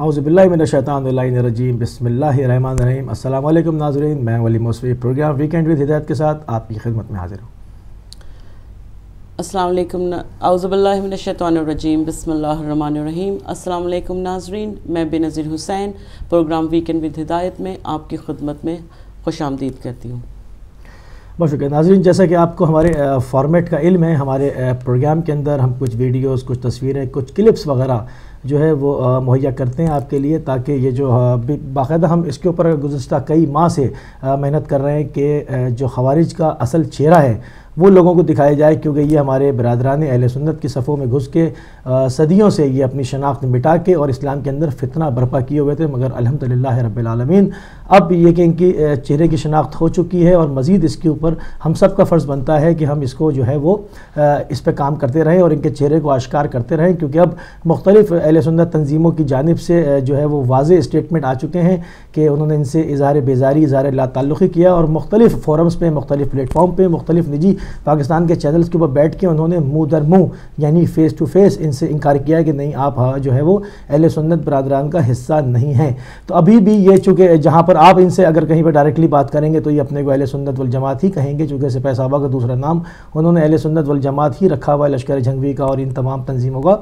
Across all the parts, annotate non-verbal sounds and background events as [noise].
हाउज़बिल्लाशैतानरजीम बसमीम असल नाजरीन मैं Wali Mousavi programme weekend with Hidayat के साथ आपकी खिदमत में हाजिर हूँ अस्सलाम अज़बिल्लाशैतरजीम बसमीम असल नाजरीन मैं Benazir Hussain programme weekend with Hidayat में आपकी खिदमत में खुश आमदीद करती हूँ बहुत शुक्रिया नाजरीन जैसा कि आपको हमारे फॉर्मेट का इल्म है हमारे प्रोग्राम के अंदर हम कुछ वीडियोज़ कुछ तस्वीरें कुछ क्लिप्स वगैरह जो है वो मुहैया करते हैं आपके लिए ताकि ये जो बाकायदा हम इसके ऊपर गुजशत कई माह से मेहनत कर रहे हैं कि जो खवारिज का असल चेहरा है वो लोगों को दिखाया जाए क्योंकि ये हमारे बरदरान अहल सुन्नत की सफ़ों में घुस के आ, सदियों से ये अपनी शनाख्त मिटा के और इस्लाम के अंदर फितना बर्पा किए हुए थे मगर अलहमदिल्ला रबालमीन अब ये कि इनकी चेहरे की शनाख्त हो चुकी है और मज़ीद इसके ऊपर हम सब का फ़र्ज़ बनता है कि हम इसको जो है वो आ, इस पर काम करते रहें और इनके चेहरे को आश्कार करते रहें क्योंकि अब मुख्तलिफ़ अहल सुन्नत तनजीमों की जानब से जो है वो वाज स्टेटमेंट आ चुके हैं कि उन्होंने इनसे इज़हार बेजारी इज़हार ला ताल्लुक़ी किया और मुख्तलिफ़ फोरम्स पर मुख्तलिफ़ प्लेटफॉर्म पर मुख्तलिफ़ निजी पाकिस्तान के चैनल्स के ऊपर बैठ के उन्होंने मुँह दर मुँह यानी फ़ेस टू फेस इनसे इनकार किया कि नहीं आप हाँ, जो है वो अहल सुन्नत बरदरान का हिस्सा नहीं है तो अभी भी ये चूँकि जहाँ पर आप इनसे अगर कहीं पर डायरेक्टली बात करेंगे तो ये अपने को अहल सुन्नत वलजमात ही कहेंगे चूँकि सिपह साहबा का दूसरा नाम उन्होंने अहल सुन्नत वलजमात ही रखा हुआ है लश्कर जंगवी का और इन तमाम तनजीमों का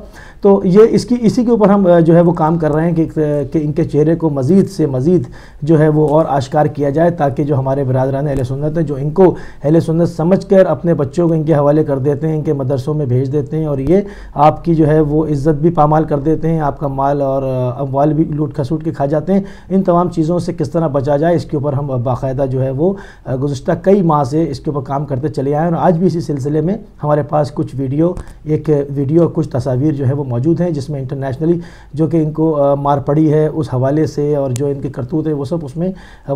तो ये इसकी इसी के ऊपर हम जो है वो काम कर रहे हैं कि, कि इनके चेहरे को मज़ीद से मज़ीद जो है वो और आश्कार किया जाए ताकि जो हमारे बरदरान अहल सुन्नत है जो इनको अहल सुन्नत समझ कर अपने बच्चों को इनके हवाले कर देते हैं इनके मदरसों में भेज देते हैं और ये आपकी जो है वो इज़्ज़त भी पामाल कर देते हैं आपका माल और अमवाल भी लूट खसूट के खा जाते हैं इन तमाम चीज़ों से किस तरह बचा जाए इसके ऊपर हम बाकायदा जो है वो गुज्त कई माह से इसके ऊपर काम करते चले आए हैं और आज भी इसी सिलसिले में हमारे पास कुछ वीडियो एक वीडियो और कुछ तस्वीर जो है वो मौजूद हैं जिसमें इंटरनेशनली जो कि इनको मार पड़ी है उस हवाले से और जो इनके करतूत है वो सब उसमें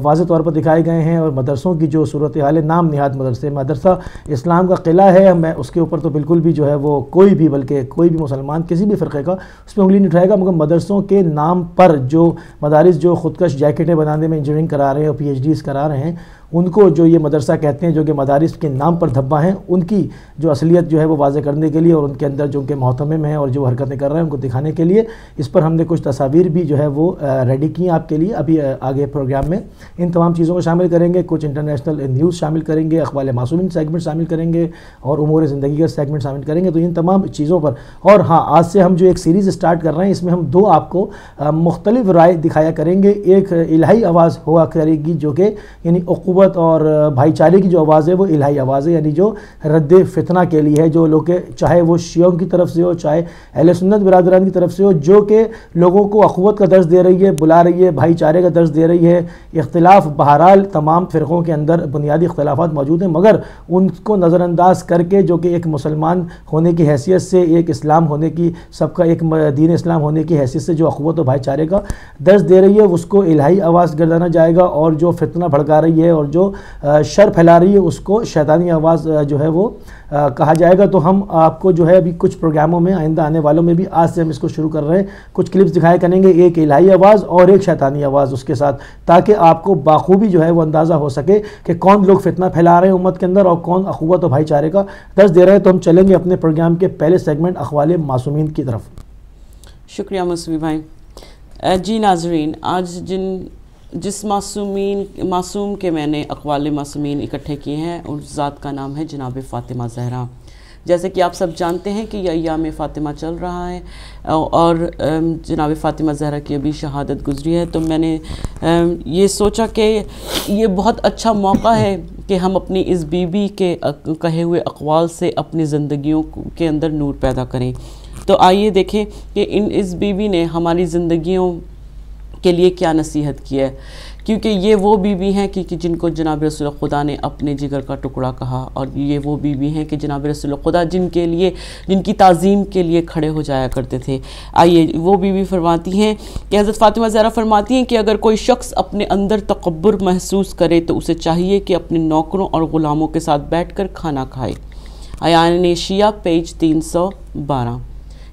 वाज तौर पर दिखाए गए हैं और मदरसों की जो सूरत हाल है नाम निहाद मदरसे मदरसा इस्लाम का किला है मैं उसके ऊपर तो बिल्कुल भी जो है वो कोई भी बल्कि कोई भी मुसलमान किसी भी फ़िरक़े का उस पर उंगली नहीं उठाएगा मगर मदरसों के नाम पर जो मदारस जो खुदकश जैकेटें बनाने में इंजीनियरिंग करा रहे हैं और पी करा रहे हैं उनको जो ये मदरसा कहते हैं जो कि मदारस के नाम पर धब्बा हैं उनकी जो असलियत जो है वो वाजे करने के लिए और उनके अंदर जो उनके महतमे में हैं और जो हरकतें कर रहे हैं उनको दिखाने के लिए इस पर हमने कुछ तस्वीर भी जो है वो रेडी की आपके लिए अभी आगे प्रोग्राम में इन तमाम चीज़ों को शामिल करेंगे कुछ इंटरनेशनल न्यूज़ शामिल करेंगे अखबाल मासूमिन सेगमेंट शामिल करेंगे और उमूर ज़िंदगी का सेगमेंट शामिल करेंगे तो इन तमाम चीज़ों पर और हाँ आज से हम जो एक सीरीज़ स्टार्ट कर रहे हैं इसमें हम दो आपको मुख्तलिफ राय दिखाया करेंगे एक इलाही आवाज़ हुआ करेगी जो कि यानी अकूबत अखवत और भाईचारे की जो आवाज़ है वो इलाही आवाज़ है यानी जो रद्द फितना के लिए है जो लोग चाहे वो शियों की तरफ से हो चाहे अहल सुन्नत बरदरान की तरफ से हो जो कि लोगों को अखवत का दर्ज दे रही है बुला रही है भाईचारे का दर्ज दे रही है इख्तलाफ बहरहाल तमाम फ़िरक़ों के अंदर बुनियादी इख्तलाफा मौजूद हैं मगर उनको नज़रअंदाज करके जो कि एक मुसलमान होने की हैसियत से एक इस्लाम होने की सबका एक दीन इस्लाम होने की हैसियत से जो अखवत और भाईचारे का दर्ज दे रही है उसको इलाही आवाज़ गर्दाना जाएगा और जो फितना भड़का रही है और जो शर फैला रही है उसको शैतानी आवाज़ जो है वो कहा जाएगा तो हम आपको जो है अभी कुछ प्रोग्रामों में आइंदा आने वालों में भी आज से हम इसको शुरू कर रहे हैं कुछ क्लिप्स दिखाए करेंगे एक इलाही आवाज़ और एक शैतानी आवाज़ उसके साथ ताकि आपको बाखूबी जो है वो अंदाज़ा हो सके कि कौन लोग फितना फैला रहे हैं उम्मत के अंदर और कौन अखवत तो और भाईचारे का दर्ज दे रहे हैं तो हम चलेंगे अपने प्रोग्राम के पहले सेगमेंट अखवाल मासूमिन की तरफ शुक्रिया मसूबी भाई जी नाजरीन आज जिन जिस मासूमीन मासूम के मैंने अकवाल मासूमीन इकट्ठे किए हैं उस ज़ात का नाम है जनाब फ़ातिमा जहरा जैसे कि आप सब जानते हैं कि यह में फ़ातिमा चल रहा है और जनाब फ़ातिमा जहरा की अभी शहादत गुजरी है तो मैंने ये सोचा कि ये बहुत अच्छा मौका है कि हम अपनी इस बीबी के कहे हुए अकवाल से अपनी ज़िंदगी के अंदर नूर पैदा करें तो आइए देखें कि इन इस बीबी ने हमारी ज़िंदगियों के लिए क्या नसीहत की है क्योंकि ये वो बीबी हैं कि, कि जिनको जनाब रसूल खुदा ने अपने जिगर का टुकड़ा कहा और ये वो बीबी हैं कि जनाब रसूल खुदा जिनके लिए जिनकी तज़ीम के लिए खड़े हो जाया करते थे आइए वो बीबी फरमाती हैं कि हज़रत फ़ातिमा ज़रा फरमाती हैं कि अगर कोई शख्स अपने अंदर तकबर महसूस करे तो उसे चाहिए कि अपने नौकरों और ग़ुलामों के साथ बैठ कर खाना खाए आयान शिया पेज तीन सौ बारह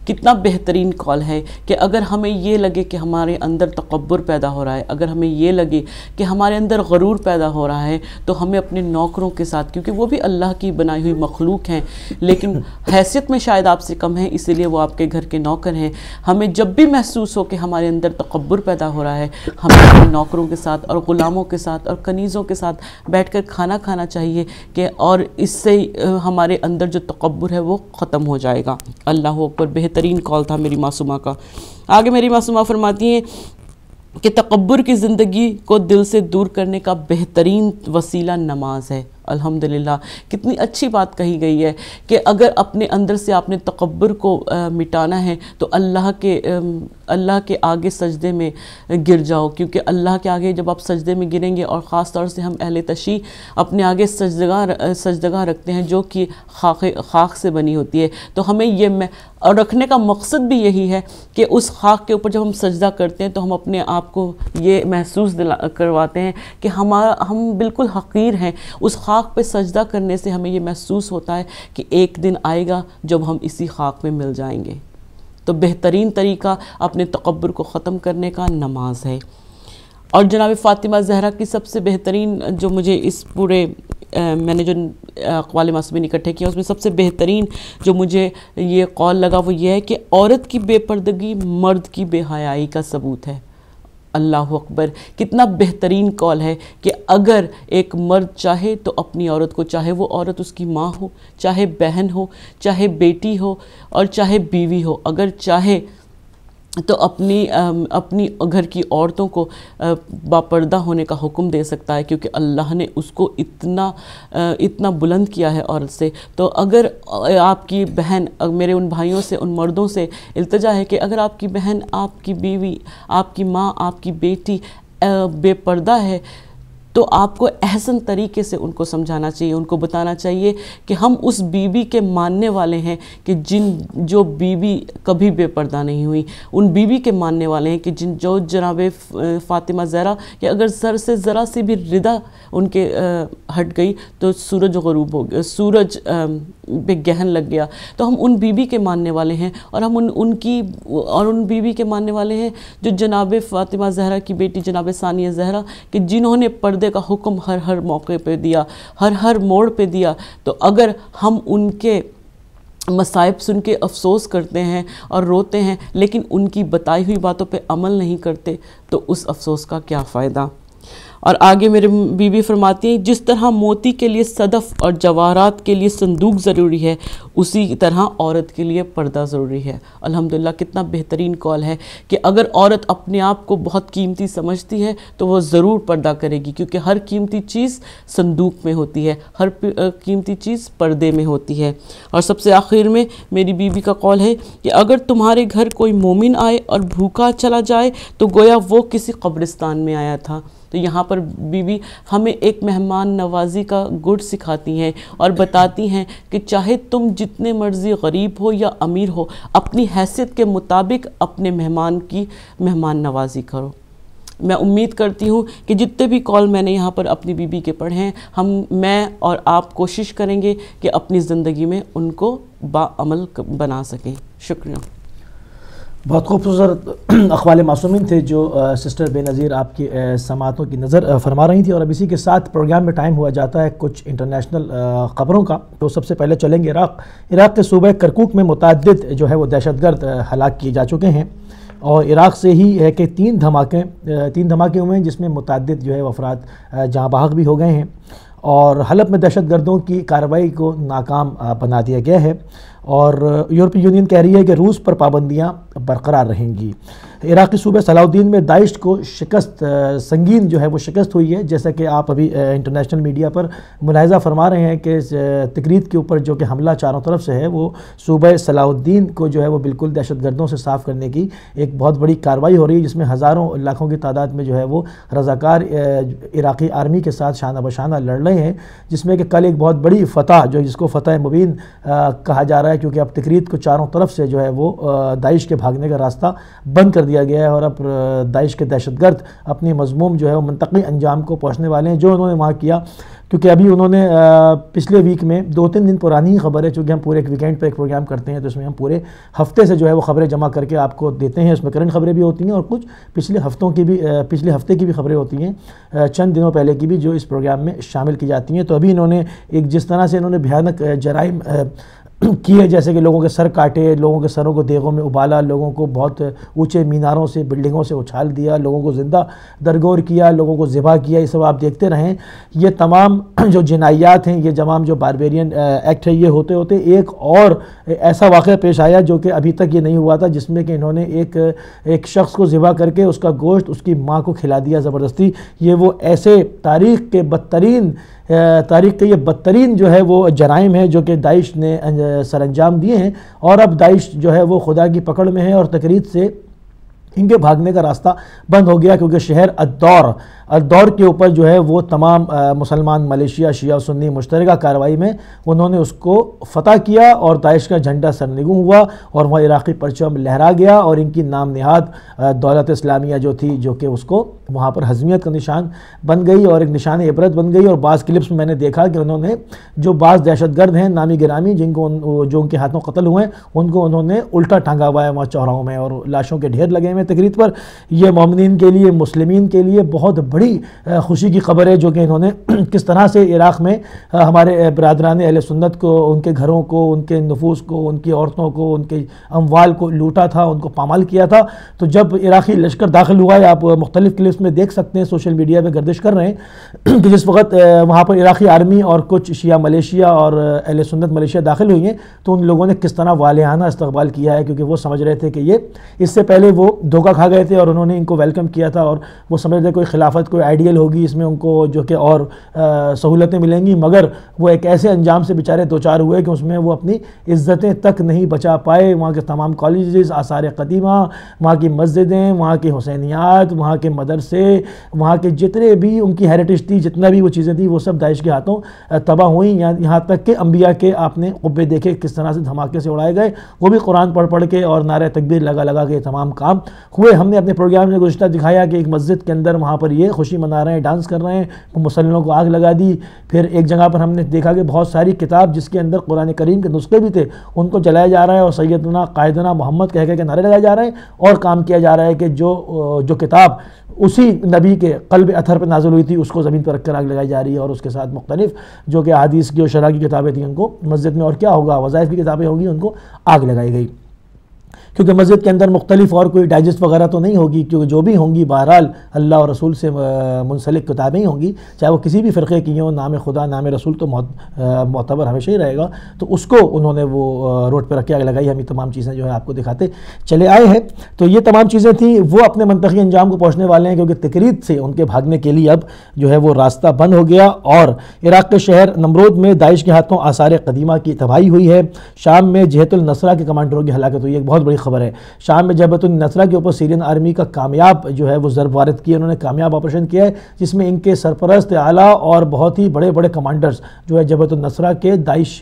कितना बेहतरीन कॉल है कि अगर हमें ये लगे कि हमारे अंदर तकबर पैदा हो रहा है अगर हमें ये लगे कि हमारे अंदर गरूर पैदा हो रहा है तो हमें अपने नौकरों के साथ क्योंकि वो भी अल्लाह की बनाई हुई मखलूक हैं लेकिन [laughs] हैसियत में शायद आपसे कम है इसीलिए वो आपके घर के नौकर हैं हमें जब भी महसूस हो कि हमारे अंदर तकबर पैदा हो रहा है हमें अपने नौकरों के साथ और ग़ुलामों के साथ और कनीज़ों के साथ बैठ कर खाना खाना चाहिए कि और इससे हमारे अंदर जो तकबर है वो ख़त्म हो जाएगा अल्लाह पर बेहतर बेहतरीन कॉल था मेरी मासूमा का आगे मेरी मासूमा फरमाती हैं कि तकबर की ज़िंदगी को दिल से दूर करने का बेहतरीन वसीला नमाज है अल्हम्दुलिल्लाह कितनी अच्छी बात कही गई है कि अगर अपने अंदर से आपने तकबर को आ, मिटाना है तो अल्लाह के अल्लाह के आगे सजदे में गिर जाओ क्योंकि अल्लाह के आगे जब आप सजदे में गिरेंगे और ख़ास तौर से हम अहल तशी अपने आगे सजदगा सजदगा रखते हैं जो कि खाक से बनी होती है तो हमें ये और रखने का मकसद भी यही है कि उस खाक के ऊपर जब हम सजदा करते हैं तो हम अपने आप को ये महसूस करवाते हैं कि हमारा हम बिल्कुल हकीर हैं उस खाक खाक पे सजदा करने से हमें ये महसूस होता है कि एक दिन आएगा जब हम इसी खाक में मिल जाएंगे तो बेहतरीन तरीका अपने तकबर को ख़त्म करने का नमाज है और जनाब फ़ातिमा जहरा की सबसे बेहतरीन जो मुझे इस पूरे आ, मैंने जो अकवाल मासूमिन इकट्ठे किए उसमें सबसे बेहतरीन जो मुझे ये कौल लगा वो ये है कि औरत की बेपर्दगी मर्द की बेहयाई का सबूत है अल्लाह अकबर कितना बेहतरीन कॉल है कि अगर एक मर्द चाहे तो अपनी औरत को चाहे वो औरत उसकी माँ हो चाहे बहन हो चाहे बेटी हो और चाहे बीवी हो अगर चाहे तो अपनी अपनी घर की औरतों को बापर्दा होने का हुक्म दे सकता है क्योंकि अल्लाह ने उसको इतना इतना बुलंद किया है औरत से तो अगर आपकी बहन मेरे उन भाइयों से उन मर्दों से इल्तजा है कि अगर आपकी बहन आपकी बीवी आपकी माँ आपकी बेटी बेपर्दा है तो आपको अहसन तरीके से उनको समझाना चाहिए उनको बताना चाहिए कि हम उस बीबी के मानने वाले हैं कि जिन जो बीबी कभी बेपर्दा नहीं हुई उन बीबी के मानने वाले हैं कि जिन जो जनाब फ़ातिमा ज़रा या अगर सर से ज़रा सी भी रिदा उनके आ, हट गई तो सूरज गरूब हो गया सूरज आ, पे गहन लग गया तो हम उन बीबी के मानने वाले हैं और हम उन उनकी और उन बीबी के मानने वाले हैं जो जनाब फ़ातिमा जहरा की बेटी जनाब सानिया जहरा कि जिन्होंने पर्दे का हुक्म हर हर मौके पे दिया हर हर मोड़ पे दिया तो अगर हम उनके मसाइब सुन के अफसोस करते हैं और रोते हैं लेकिन उनकी बताई हुई बातों पे अमल नहीं करते तो उस अफसोस का क्या फ़ायदा और आगे मेरे बीबी फरमाती हैं जिस तरह मोती के लिए सदफ़ और जवाहरात के लिए संदूक ज़रूरी है उसी तरह औरत के लिए पर्दा ज़रूरी है अल्हम्दुलिल्लाह कितना बेहतरीन कॉल है कि अगर औरत अपने आप को बहुत कीमती समझती है तो वो ज़रूर पर्दा करेगी क्योंकि हर कीमती चीज़ संदूक में होती है हर कीमती चीज़ पर्दे में होती है और सबसे आखिर में मेरी बीबी का कॉल है कि अगर तुम्हारे घर कोई मोमिन आए और भूखा चला जाए तो गोया वो किसी कब्रिस्तान में आया था तो यहाँ पर बीबी हमें एक मेहमान नवाजी का गुड़ सिखाती हैं और बताती हैं कि चाहे तुम जितने मर्ज़ी गरीब हो या अमीर हो अपनी हैसियत के मुताबिक अपने मेहमान की मेहमान नवाजी करो मैं उम्मीद करती हूँ कि जितने भी कॉल मैंने यहाँ पर अपनी बीबी के पढ़े हैं हम मैं और आप कोशिश करेंगे कि अपनी ज़िंदगी में उनको बामल बना सकें शुक्रिया बहुत खूबसूरत [clears throat] अखबाल मासूमिन थे जो आ, सिस्टर बेनज़ीर आपकी आ, समातों की नज़र फरमा रही थी और अब इसी के साथ प्रोग्राम में टाइम हुआ जाता है कुछ इंटरनेशनल ख़बरों का तो सबसे पहले चलेंगे इराक़ इराक़ के सूबे करकूक में मुतद जो है वो दहशतगर्द हलाक किए जा चुके हैं और इराक़ से ही है कि तीन धमाके तीन धमाके हुए हैं जिसमें मुतद जो है अफराद जहाँ बाहक भी हो गए हैं और हलप में दहशत गर्दों की कार्रवाई को नाकाम बना दिया गया है और यूरोपीय यूनियन कह रही है कि रूस पर पाबंदियाँ बरकरार रहेंगी इराक़ी सूबे सलाउद्दीन में दाइश को शिकस्त संगीन जो है वो शिकस्त हुई है जैसा कि आप अभी इंटरनेशनल मीडिया पर मुलायजा फरमा रहे हैं कि तकरीद के ऊपर जो कि हमला चारों तरफ से है वो सूबे सलाउद्दीन को जो है वो बिल्कुल दहशत गर्दों से साफ़ करने की एक बहुत बड़ी कार्रवाई हो रही है जिसमें हज़ारों लाखों की तादाद में जो है वो रज़ाकार इराक़ी आर्मी के साथ शाना बशाना लड़ रहे हैं जिसमें कि कल एक बहुत बड़ी फ़तह जो जिसको फ़तेह मुबीन कहा जा रहा है क्योंकि अब तकरीत को चारों तरफ से जो है वो दाइश के भागने का रास्ता बंद कर दिया गया है और अब दाइश के दहशतगर्द अपनी मजमूम जो है वो मनतकी अंजाम को पहुँचने वाले हैं जो उन्होंने वहाँ किया क्योंकि अभी उन्होंने पिछले वीक में दो तीन दिन पुरानी ही खबर है चूँकि हम पूरे एक वीकेंड पर एक प्रोग्राम करते हैं तो इसमें हम पूरे हफ्ते से जो है वो खबरें जमा करके आपको देते हैं उसमें करंट खबरें भी होती हैं और कुछ पिछले हफ्तों की भी पिछले हफ्ते की भी खबरें होती हैं चंद दिनों पहले की भी जो इस प्रोग्राम में शामिल की जाती हैं तो अभी इन्होंने एक जिस तरह से इन्होंने भयानक जराइम [clears throat] किए जैसे कि लोगों के सर काटे लोगों के सरों को देगों में उबाला लोगों को बहुत ऊंचे मीनारों से बिल्डिंगों से उछाल दिया लोगों को ज़िंदा दरगोर किया लोगों को ज़िबा किया ये सब आप देखते रहें ये तमाम [clears throat] जो जनायात हैं ये तमाम जो बारबेरियन एक्ट है ये होते होते एक और ऐसा वाक़ पेश आया जो कि अभी तक ये नहीं हुआ था जिसमें कि इन्होंने एक एक शख्स को ज़िबा करके उसका गोश्त उसकी माँ को खिला दिया ज़बरदस्ती ये वो ऐसे तारीख़ के बदतरीन तारीख के तो ये बदतरीन जो है वो जराइम है जो कि दाइश ने सर अंजाम दिए हैं और अब दाइश जो है वो खुदा की पकड़ में है और तकरीर से इनके भागने का रास्ता बंद हो गया क्योंकि शहर अदौर अदौर के ऊपर जो है वो तमाम मुसलमान मलेशिया शिया सुन्नी मुश्तरक कार्रवाई में उन्होंने उसको फतह किया और दाइश का झंडा सरनिगु हुआ और वहाँ इराक़ी परचम लहरा गया और इनकी नाम नहाद दौलत इस्लामिया जो थी जो कि उसको वहाँ पर हजमियत का निशान बन गई और एक निशान इबरत बन गई और बाज़ क्लिप्स में मैंने देखा कि उन्होंने जो बाज़ दहशत गर्द हैं नामी गिरामी जिनको जो उनके हाथों कत्ल हुए उनको उन्होंने उल्टा टांगा हुआ है वहाँ चौराहों में और लाशों के ढेर लगे हुए में तकरीर पर यह ममिन के लिए मुस्लिमीन के लिए बहुत बड़ी खुशी की खबर है जो कि इन्होंने [clears throat] किस तरह से इराक़ में हमारे बरदरान अहल सुन्नत को उनके घरों को उनके नफूस को उनकी औरतों को उनके अमवाल को लूटा था उनको पामाल किया था तो जब इराक़ी लश्कर दाखिल हुआ है आप मुख्तलिफ़ क्लिप्स में देख सकते हैं सोशल मीडिया पर गर्दिश कर रहे हैं [clears throat] कि जिस वक्त वहाँ पर इराक़ी आर्मी और कुछ शिया मलेशिया और अहल सुन्नत मलेशिया दाखिल हुई हैं तो उन लोगों ने किस तरह वालेना इस्तबाल किया है क्योंकि वो समझ रहे थे कि ये इससे पहले वो धोखा खा गए थे और उन्होंने इनको वेलकम किया था और वो समझ रहे कोई खिलाफत कोई आइडियल होगी इसमें उनको जो कि और सहूलतें मिलेंगी मगर वो एक ऐसे अंजाम से बेचारे दो चार हुए कि उसमें वो अपनी इज़्ज़तें तक नहीं बचा पाए वहाँ के तमाम कॉलेज आसार कदीमा वहाँ की मस्जिदें वहाँ के हुसैनियात वहाँ के मदरसे वहाँ के जितने भी उनकी हेरिटेज थी जितना भी वो चीज़ें थी वो सब दाइश के हाथों तबाह हुई यहाँ तक के अम्बिया के आपने कुब्बे देखे किस तरह से धमाके से उड़ाए गए वो भी कुरान पढ़ पढ़ के और नारे तकबीर लगा लगा के तमाम काम हुए हमने अपने प्रोग्राम में गुज्तर दिखाया कि एक मस्जिद के अंदर वहाँ पर ये खुशी मना रहे हैं डांस कर रहे हैं तो मुसलमानों को आग लगा दी फिर एक जगह पर हमने देखा कि बहुत सारी किताब जिसके अंदर कुरान करीम के नुस्खे भी थे उनको जलाया जा रहा है और सैदना कायदना मोहम्मद कह कह के नारे लगाए जा रहे हैं और काम किया जा रहा है कि जो जो किताब उसी नबी के कल्ब अथर पर नाजुल हुई थी उसको ज़मीन पर रखकर आग लगाई जा रही है और उसके साथ मुख्तलिफ जो कि हदीस की और शराह की किताबें थी उनको मस्जिद में और क्या होगा वज़ाइफ की किताबें होंगी उनको आग लगाई गई क्योंकि मस्जिद के अंदर मुख्तलिफ और कोई डाइजेस्ट वगैरह तो नहीं होगी क्योंकि जो भी होंगी बहरहाल अल्लाह और रसूल से मुंसलिक किताबें ही होंगी चाहे वो किसी भी फ़िरक़े की हों नाम खुदा नाम रसूल तो मोतबर हमेशा ही रहेगा तो उसको उन्होंने वो रोड पर रखे आग लगाई हम ये तमाम चीज़ें जो है आपको दिखाते चले आए हैं तो ये तमाम चीज़ें थी वो अपने मनतखी अंजाम को पहुँचने वाले हैं क्योंकि तकरीद से उनके भागने के लिए अब जो है वो रास्ता बंद हो गया और इराक़ के शहर नमरूद में दाइश के हाथों आसार कदीमा की तबाही हुई है शाम में जहतुल नसरा के कमांडरों की हलाकत हुई है बहुत बड़ी खबर है शाम में नसरा के ऊपर सीरियन आर्मी का कामयाब जो है वो ज़रब वारद किया उन्होंने कामयाब ऑपरेशन किया है जिसमें इनके सरपरस्त आला और बहुत ही बड़े बड़े कमांडर्स जो है नसरा के दाइश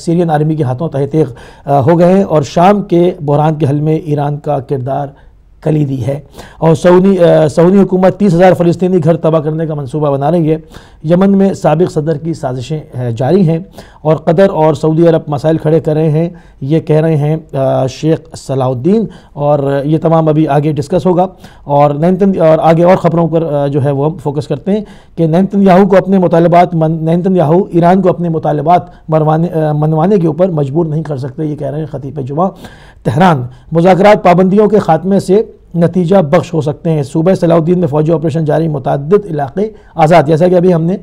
सीरियन आर्मी के हाथों तहत हो गए हैं और शाम के बहरान के हल में ईरान का किरदार खलीदी है और सऊदी सऊदी हुकूमत तीस हज़ार फ़लस्तनी घर तबाह करने का मनसूबा बना रही है यमन में सबक सदर की साजिशें जारी हैं और कदर और सऊदी अरब मसाइल खड़े कर रहे हैं ये कह रहे हैं शेख सलाउद्दीन और ये तमाम अभी आगे डिस्कस होगा और नैनतन और आगे और ख़बरों पर जो है वो हम फोकस करते हैं कि नैनतन याहू को अपने मुतालबात नैनतन याहू ईरान को अपने मुतालबात मनवाने मनवाने के ऊपर मजबूर नहीं कर सकते ये कह रहे हैं खतीब जुमा तहरान मुजाकर पाबंदियों के खात्मे से नतीजा बख्श हो सकते हैं सूबह सलाउद्दीन में फौजी ऑपरेशन जारी मुतद इलाके आज़ाद जैसा कि अभी हमने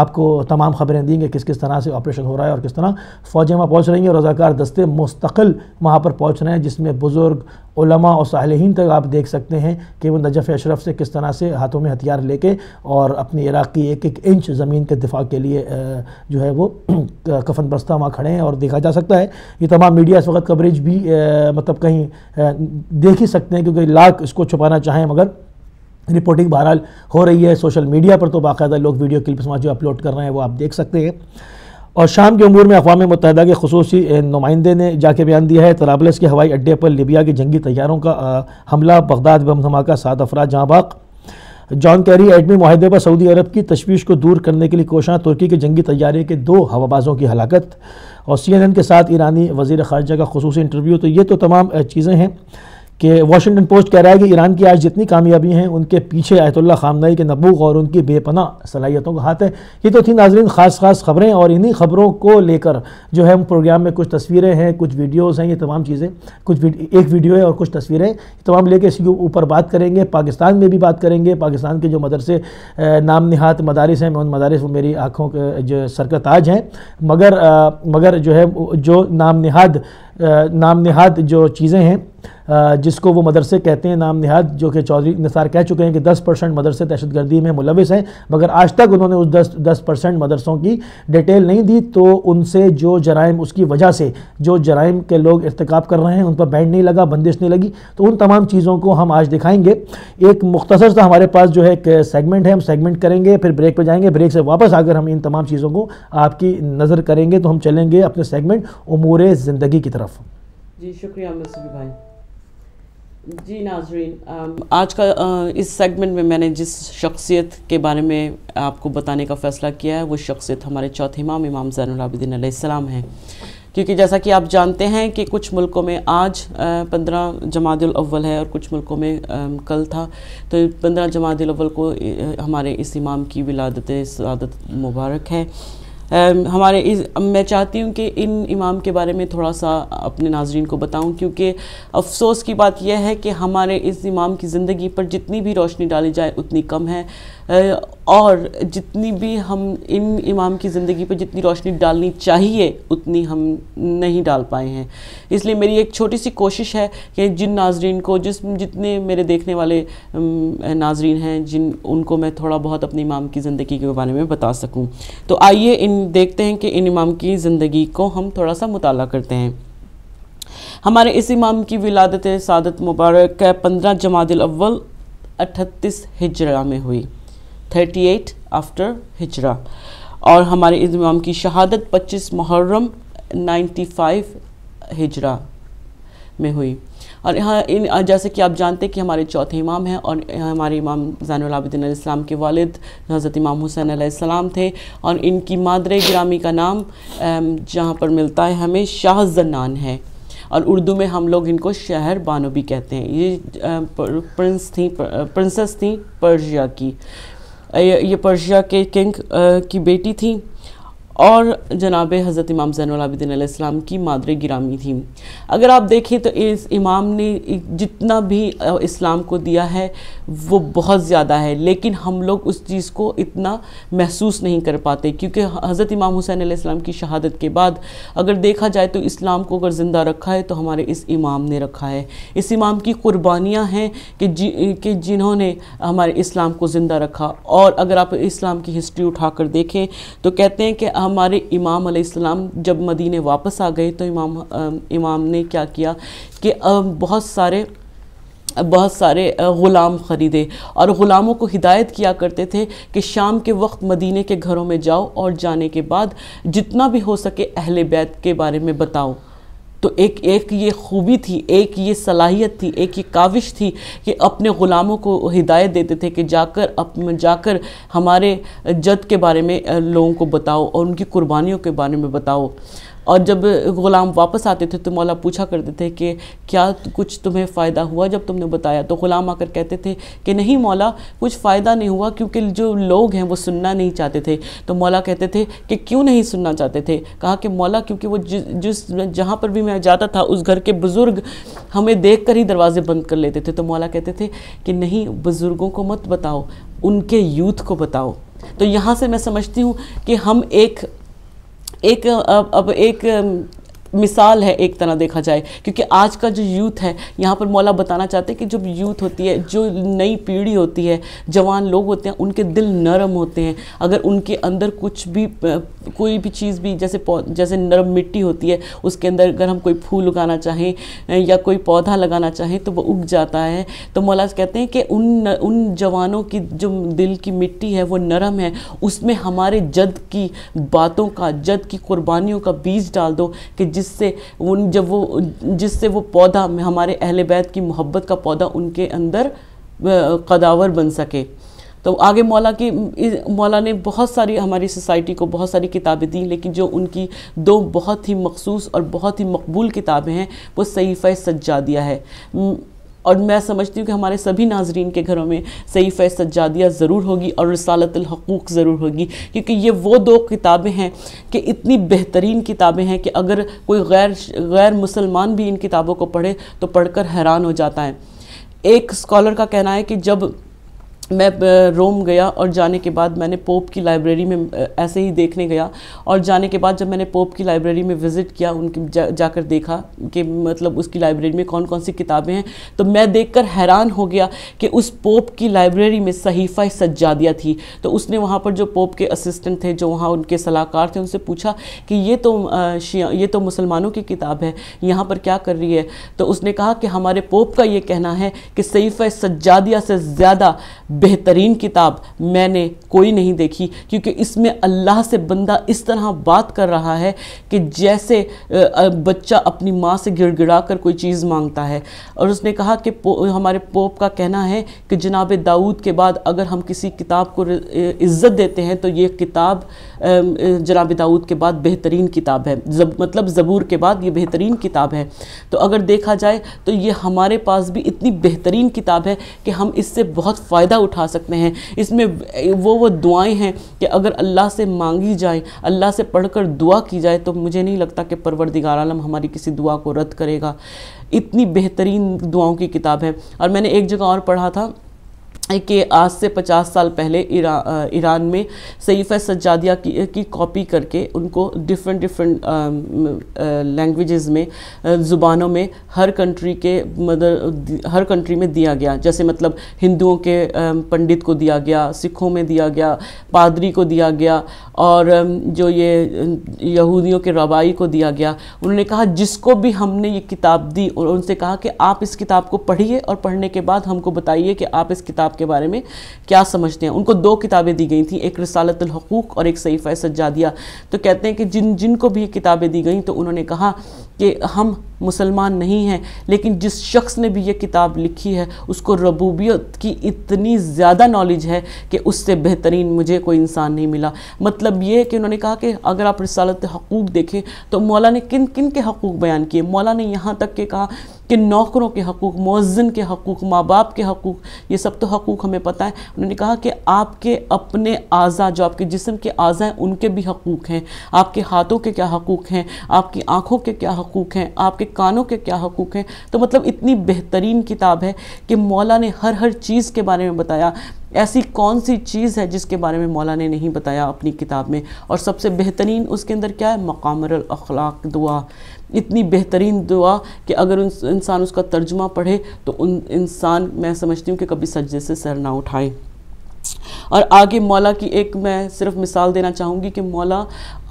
आपको तमाम खबरें दी कि किस किस तरह से ऑपरेशन हो रहा है और किस तरह फ़ौजें वहाँ पहुँच रही हैं और रज़ाकार दस्ते मुस्तकिल वहाँ पर पहुँच रहे हैं जिसमें बुज़ुर्ग उलमा और सालहीन तक आप देख सकते हैं कि वो नजफ़ अशरफ से किस तरह से हाथों में हथियार लेके और अपनी इराक़ की एक एक इंच ज़मीन के दिफा के लिए जो है वो [clears throat] कफन बस्ता वहाँ खड़े हैं और देखा जा सकता है ये तमाम मीडिया इस वक्त कवरेज भी मतलब कहीं देख ही सकते हैं क्योंकि लाख इसको छुपाना चाहें मगर रिपोर्टिंग बहरहाल हो रही है सोशल मीडिया पर तो बाकायदा लोग वीडियो क्लिप्स वहाँ जो अपलोड कर रहे हैं वो आप देख सकते हैं और शाम के अमूर में अवा मुतहदा के खसूस नुमाइंदे ने जाके बयान दिया है तराबलस के हवाई अड्डे पर लिबिया के जंगी तैयारों का हमला बगदाद बम धमाका सात अफराज जहाँ बाग जॉन कैरी एडमी माहे पर सऊदी अरब की तशवीश को दूर करने के लिए कोशां तुर्की के जंगी तैयारे के दो हवाबाजों की हलाकत और सी एन एन के साथ ईरानी वजीर खारजा का खसूस इंटरव्यू तो ये तो तमाम चीज़ें हैं कि वाशिंगटन पोस्ट कह रहा है कि ईरान की आज जितनी कामयाबी हैं उनके पीछे आयतुल्ला खामनाई के नबूक और उनकी बेपना सलाहियतों का हाथ है ये तो थी नाजरीन ख़ास ख़ास खबरें और इन्हीं खबरों को लेकर जो है हम प्रोग्राम में कुछ तस्वीरें हैं कुछ वीडियोज़ हैं ये तमाम चीज़ें कुछ वीडियो, एक वीडियो है और कुछ तस्वीरें तमाम लेकर इसके ऊपर बात करेंगे पाकिस्तान में भी बात करेंगे पाकिस्तान के जो मदरसे नाम नहात मदारस हैं मैं उन मदारस वो मेरी आँखों के जो सरकताज हैं मगर मगर जो है जो नाम नहाद नाम नहाद जो चीज़ें हैं जिसको वो मदरसे कहते हैं नाम नहाद जो कि चौधरी निसार कह चुके हैं कि दस परसेंट मदरसे दहशतगर्दी में मुलविस हैं मगर आज तक उन्होंने उस दस दस परसेंट मदरसों की डिटेल नहीं दी तो उनसे जो जराइम उसकी वजह से जो जराइम के लोग इरतकब कर रहे हैं उन पर बैंड नहीं लगा बंदिश नहीं लगी तो उन तमाम चीज़ों को हम आज दिखाएंगे एक मुख्तर सा हमारे पास जो है एक सेगमेंट है हम सेगमेंट करेंगे फिर ब्रेक पर जाएंगे ब्रेक से वापस आकर हम इन तमाम चीज़ों को आपकी नज़र करेंगे तो हम चलेंगे अपने सेगमेंट उमूर ज़िंदगी की तरफ जी शुक्रिया भाई जी नाजरीन आज का इस सेगमेंट में मैंने जिस शख्सियत के बारे में आपको बताने का फ़ैसला किया है वो शख्सियत हमारे चौथे इमाम इमाम ज़ैनलाबिद्दीन आसमाम हैं क्योंकि जैसा कि आप जानते हैं कि कुछ मुल्कों में आज पंद्रह जमातव्वल है और कुछ मुल्कों में कल था तो पंद्रह अव्वल को हमारे इस इमाम की विलादत सदत मुबारक है Um, हमारे इस मैं चाहती हूँ कि इन इमाम के बारे में थोड़ा सा अपने नाजरन को बताऊँ क्योंकि अफसोस की बात यह है कि हमारे इस इमाम की ज़िंदगी पर जितनी भी रोशनी डाली जाए उतनी कम है और जितनी भी हम इन इमाम की ज़िंदगी पर जितनी रोशनी डालनी चाहिए उतनी हम नहीं डाल पाए हैं इसलिए मेरी एक छोटी सी कोशिश है कि जिन नाजरीन को जिस जितने मेरे देखने वाले नाजरीन हैं जिन उनको मैं थोड़ा बहुत अपने इमाम की ज़िंदगी के बारे में बता सकूँ तो आइए इन देखते हैं कि इन इमाम की ज़िंदगी को हम थोड़ा सा मुताल करते हैं हमारे इस इमाम की विलादत सदत मुबारक पंद्रह जमादिल अव्वल अठतीस हिजरा में हुई थर्टी एट आफ्टर हिजरा और हमारे इमाम की शहादत पच्चीस मुहर्रम नाइन्टी फाइव हिजरा में हुई और यहाँ इन जैसे कि आप जानते हैं कि हमारे चौथे इमाम हैं और हमारे इमाम ज़ैनलाबिद्दीन इस्लाम के वालिद हज़रत इमाम हुसैन आसमाम थे और इनकी मादर ग्रामी का नाम जहाँ पर मिलता है हमें शाह जनान है और उर्दू में हम लोग इनको शहर बानो भी कहते हैं ये प्रिंस थी प्रिंसेस थी पर्शिया की ये पर्शिया के किंग की बेटी थी और जनाब हज़रत इमाम आसमाम की मादर गिरामी थी अगर आप देखें तो इस इमाम ने जितना भी इस्लाम को दिया है वो बहुत ज़्यादा है लेकिन हम लोग उस चीज़ को इतना महसूस नहीं कर पाते क्योंकि हज़रत इमाम हुसैन की शहादत के बाद अगर देखा जाए तो इस्लाम को अगर ज़िंदा रखा है तो हमारे इस इमाम ने रखा है इस इमाम की क़ुरबानियाँ हैं कि जी कि जिन्होंने हमारे इस्लाम को ज़िंदा रखा और अगर आप इस्लाम की हिस्ट्री उठा कर देखें तो कहते हैं कि हमारे इमाम अलैहिस्सलाम जब मदीने वापस आ गए तो इमाम आ, इमाम ने क्या किया कि बहुत सारे बहुत सारे ग़ुलाम ख़रीदे और ग़ुलामों को हिदायत किया करते थे कि शाम के वक्त मदीने के घरों में जाओ और जाने के बाद जितना भी हो सके अहल बैत के बारे में बताओ तो एक एक ये खूबी थी एक ये सलाहियत थी एक ये काविश थी कि अपने ग़ुलामों को हिदायत देते थे कि जाकर अप जाकर हमारे जद के बारे में लोगों को बताओ और उनकी कुर्बानियों के बारे में बताओ और जब ग़ुलाम वापस आते थे तो मौला पूछा करते थे कि क्या कुछ तुम्हें फ़ायदा हुआ जब तुमने बताया तो ग़ुलाम आकर कहते थे कि नहीं मौला कुछ फ़ायदा नहीं हुआ क्योंकि जो लोग हैं वो सुनना नहीं चाहते थे तो मौला कहते थे कि क्यों नहीं सुनना चाहते थे कहा कि मौला क्योंकि वो जिस जिस जहाँ पर भी मैं जाता था उस घर के बुज़ुर्ग हमें देख कर ही दरवाज़े बंद कर लेते थे तो मौला कहते थे कि नहीं बुज़ुर्गों को मत बताओ उनके यूथ को बताओ तो यहाँ से मैं समझती हूँ कि हम एक ik, uh, uh, ik ehm, मिसाल है एक तरह देखा जाए क्योंकि आज का जो यूथ है यहाँ पर मौला बताना चाहते हैं कि जब यूथ होती है जो नई पीढ़ी होती है जवान लोग होते हैं उनके दिल नरम होते हैं अगर उनके अंदर कुछ भी कोई भी चीज़ भी जैसे जैसे नरम मिट्टी होती है उसके अंदर अगर हम कोई फूल उगाना चाहें या कोई पौधा लगाना चाहें तो वो उग जाता है तो मौला कहते हैं कि उन उन जवानों की जो दिल की मिट्टी है वो नरम है उसमें हमारे जद की बातों का जद की कुर्बानियों का बीज डाल दो कि जिस जिससे उन जब वो जिससे वो पौधा हमारे अहल बैत की मोहब्बत का पौधा उनके अंदर कदावर बन सके तो आगे मौला की मौला ने बहुत सारी हमारी सोसाइटी को बहुत सारी किताबें दी लेकिन जो उनकी दो बहुत ही मखसूस और बहुत ही मकबूल किताबें हैं वो सईफ़ सज्जा दिया है और मैं समझती हूँ कि हमारे सभी नाजरीन के घरों में सईफ़ सज्जादिया ज़रूर होगी और रसालतलहकूक ज़रूर होगी क्योंकि ये वो दो किताबें हैं कि इतनी बेहतरीन किताबें हैं कि अगर कोई गैर गैर मुसलमान भी इन किताबों को पढ़े तो पढ़कर हैरान हो जाता है एक स्कॉलर का कहना है कि जब मैं रोम गया और जाने के बाद मैंने पोप की लाइब्रेरी में ऐसे ही देखने गया और जाने के बाद जब मैंने पोप की लाइब्रेरी में विज़िट किया उनके जा, जाकर देखा कि मतलब उसकी लाइब्रेरी में कौन कौन सी किताबें हैं तो मैं देखकर हैरान हो गया कि उस पोप की लाइब्रेरी में सहीफ़ा सज्जादिया थी तो उसने वहाँ पर जो पोप के असिस्टेंट थे जो वहाँ उनके सलाहकार थे उनसे पूछा कि ये तो ये तो मुसलमानों की किताब है यहाँ पर क्या कर रही है तो उसने कहा कि हमारे पोप का ये कहना है कि सहीफ़ सज्जादिया से ज़्यादा बेहतरीन किताब मैंने कोई नहीं देखी क्योंकि इसमें अल्लाह से बंदा इस तरह बात कर रहा है कि जैसे बच्चा अपनी माँ से गिड़गिड़ा कर कोई चीज़ मांगता है और उसने कहा कि पो, हमारे पोप का कहना है कि जनाब दाऊद के बाद अगर हम किसी किताब को इज़्ज़त देते हैं तो ये किताब जनाब दाऊद के बाद बेहतरीन किताब है जब मतलब ज़बूर के बाद ये बेहतरीन किताब है तो अगर देखा जाए तो ये हमारे पास भी इतनी बेहतरीन किताब है कि हम इससे बहुत फ़ायदा उठा सकते हैं इसमें वो वो दुआएं हैं कि अगर अल्लाह से मांगी जाए अल्लाह से पढ़कर दुआ की जाए तो मुझे नहीं लगता कि परवरदिगार आलम हमारी किसी दुआ को रद्द करेगा इतनी बेहतरीन दुआओं की किताब है और मैंने एक जगह और पढ़ा था कि आज से 50 साल पहले ईरान इरा, में सईफ़ सज्जादिया की की कॉपी करके उनको डिफरेंट डिफरेंट लैंग्वेजेस में ज़ुबानों में हर कंट्री के मदर हर कंट्री में दिया गया जैसे मतलब हिंदुओं के पंडित को दिया गया सिखों में दिया गया पादरी को दिया गया और जो ये यहूदियों के रवाई को दिया गया उन्होंने कहा जिसको भी हमने ये किताब दी और उनसे कहा कि आप इस किताब को पढ़िए और पढ़ने के बाद हमको बताइए कि आप इस किताब आपके बारे में क्या समझते हैं उनको दो किताबें दी गई थी एक रसालतलहूक और एक सईफ़ सज्जादिया तो कहते हैं कि जिन जिन को भी किताबें दी गई तो उन्होंने कहा कि हम मुसलमान नहीं हैं लेकिन जिस शख्स ने भी ये किताब लिखी है उसको रबूबियत की इतनी ज़्यादा नॉलेज है कि उससे बेहतरीन मुझे कोई इंसान नहीं मिला मतलब ये कि उन्होंने कहा कि अगर आप रसालत हकूक़ देखें तो मौला ने किन किन के हकूक़ बयान किए मौला ने यहाँ तक के कहा कि नौकरों के हकूक़ मौजन के हकूक़ माँ बाप के हकूक़ ये सब तो हकूक़ हमें पता है उन्होंने कहा कि आपके अपने आज़ा जो आपके जिसम के आज़ा हैं उनके भी हकूक़ हैं आपके हाथों के क्या हकूक़ हैं आपकी आँखों के क्या हकूक़ हैं आपके कानों के क्या हकूक़ हैं तो मतलब इतनी बेहतरीन किताब है कि मौला ने हर हर चीज़ के बारे में बताया ऐसी कौन सी चीज़ है जिसके बारे में मौला ने नहीं बताया अपनी किताब में और सबसे बेहतरीन उसके अंदर क्या है मकामर अखलाक दुआ इतनी बेहतरीन दुआ कि अगर इंसान उसका तर्जमा पढ़े तो उन इंसान मैं समझती हूँ कि कभी सज्जे से सर ना उठाए और आगे मौला की एक मैं सिर्फ मिसाल देना चाहूँगी कि मौला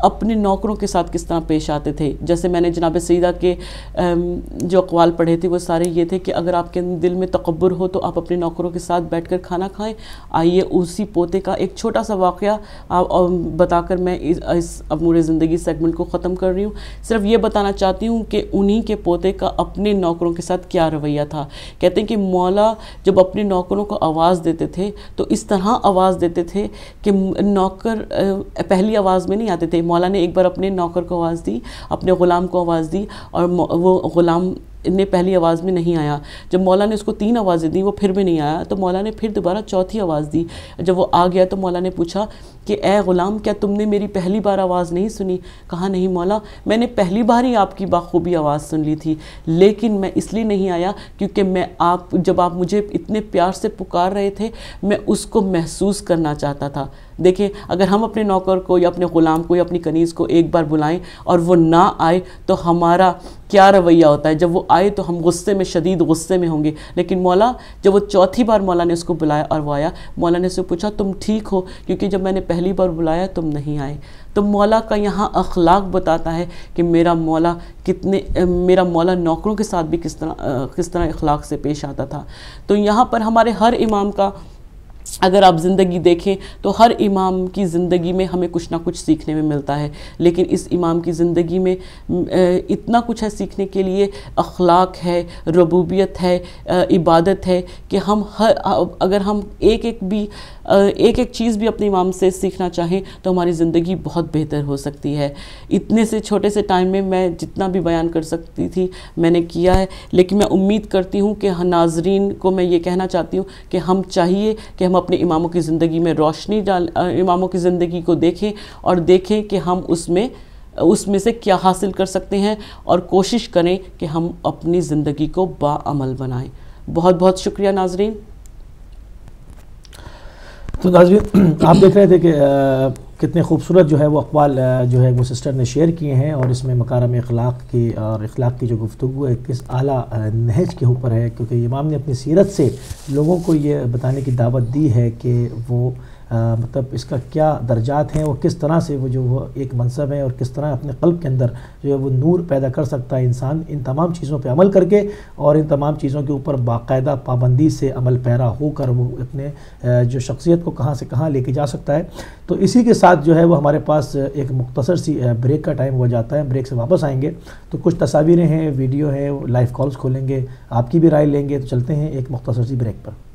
अपने नौकरों के साथ किस तरह पेश आते थे जैसे मैंने जनाब सईदा के जो अकवाल पढ़े थे वो सारे ये थे कि अगर आपके दिल में तकबर हो तो आप अपने नौकरों के साथ बैठ कर खाना खाएँ आइए उसी पोते का एक छोटा सा वाक़ बताकर मैं इस, इस अमूर ज़िंदगी सेगमेंट को ख़त्म कर रही हूँ सिर्फ ये बताना चाहती हूँ कि उन्हीं के पोते का अपने नौकरों के साथ क्या रवैया था कहते हैं कि मौला जब अपने नौकरों को आवाज़ देते थे तो इस तरह आवाज़ आवाज़ देते थे कि नौकर पहली आवाज़ में नहीं आते थे मौला ने एक बार अपने नौकर को आवाज़ दी अपने ग़ुलाम को आवाज़ दी और वो ग़ुलाम ने पहली आवाज़ में नहीं आया जब मौला ने उसको तीन आवाज़ें दी वो फिर भी नहीं आया तो मौला ने फिर दोबारा चौथी आवाज़ दी जब वो आ गया तो मौला ने पूछा कि ए ग़ुलाम क्या तुमने मेरी पहली बार आवाज़ नहीं सुनी कहा नहीं मौला मैंने पहली बार ही आपकी बाखूबी आवाज़ सुन ली थी लेकिन मैं इसलिए नहीं आया क्योंकि मैं आप जब आप मुझे इतने प्यार से पुकार रहे थे मैं उसको महसूस करना चाहता था देखिए अगर हम अपने नौकर को या अपने ग़ुलाम को या अपनी कनीज़ को एक बार बुलाएं और वो ना आए तो हमारा क्या रवैया होता है जब वो आए तो हम गुस्से में शदीद गुस्से में होंगे लेकिन मौला जब वो चौथी बार मौला ने उसको बुलाया और वो आया मौला ने उसे पूछा तुम ठीक हो क्योंकि जब मैंने पहली बार बुलाया तुम नहीं आए तो मौला का यहाँ अखलाक बताता है कि मेरा मौला कितने मेरा मौला नौकरों के साथ भी किस तरह किस तरह अखलाक से पेश आता था तो यहाँ पर हमारे हर इमाम का अगर आप ज़िंदगी देखें तो हर इमाम की ज़िंदगी में हमें कुछ ना कुछ सीखने में मिलता है लेकिन इस इमाम की ज़िंदगी में इतना कुछ है सीखने के लिए अखलाक है रबूबियत है इबादत है कि हम हर अगर हम एक एक भी एक एक चीज़ भी अपने इमाम से सीखना चाहें तो हमारी ज़िंदगी बहुत बेहतर हो सकती है इतने से छोटे से टाइम में मैं जितना भी बयान कर सकती थी मैंने किया है लेकिन मैं उम्मीद करती हूँ कि नाजरीन को मैं ये कहना चाहती हूँ कि हम चाहिए कि हम अपने इमामों की ज़िंदगी में रोशनी डाल इमामों की ज़िंदगी को देखें और देखें कि हम उसमें उसमें से क्या हासिल कर सकते हैं और कोशिश करें कि हम अपनी ज़िंदगी को बामल बनाएं बहुत बहुत शुक्रिया नाजरीन तो नाजीन [clears throat] आप देख रहे थे कि कितने खूबसूरत जो है वो अकबाल जो है वो सिस्टर ने शेयर किए हैं और इसमें मकारम अखलाक की और अखलाक की जो गुफ्तु है किस आला नहज के ऊपर है क्योंकि इमाम ने अपनी सीरत से लोगों को ये बताने की दावत दी है कि वो मतलब इसका क्या दर्जात हैं और किस तरह से वो जो वो एक मनसब है और किस तरह अपने कल्ब के अंदर जो है वो नूर पैदा कर सकता है इंसान इन तमाम चीज़ों पर अमल करके और इन तमाम चीज़ों के ऊपर बाकायदा पाबंदी से अमल पैरा होकर वो अपने जो शख्सियत को कहाँ से कहाँ लेके जा सकता है तो इसी के साथ जो है वो हमारे पास एक मुख्तसर सी ब्रेक का टाइम हो जाता है ब्रेक से वापस आएँगे तो कुछ तस्वीरें हैं वीडियो हैं लाइव कॉल्स खोलेंगे आपकी भी राय लेंगे तो चलते हैं एक मुख्तसर सी ब्रेक पर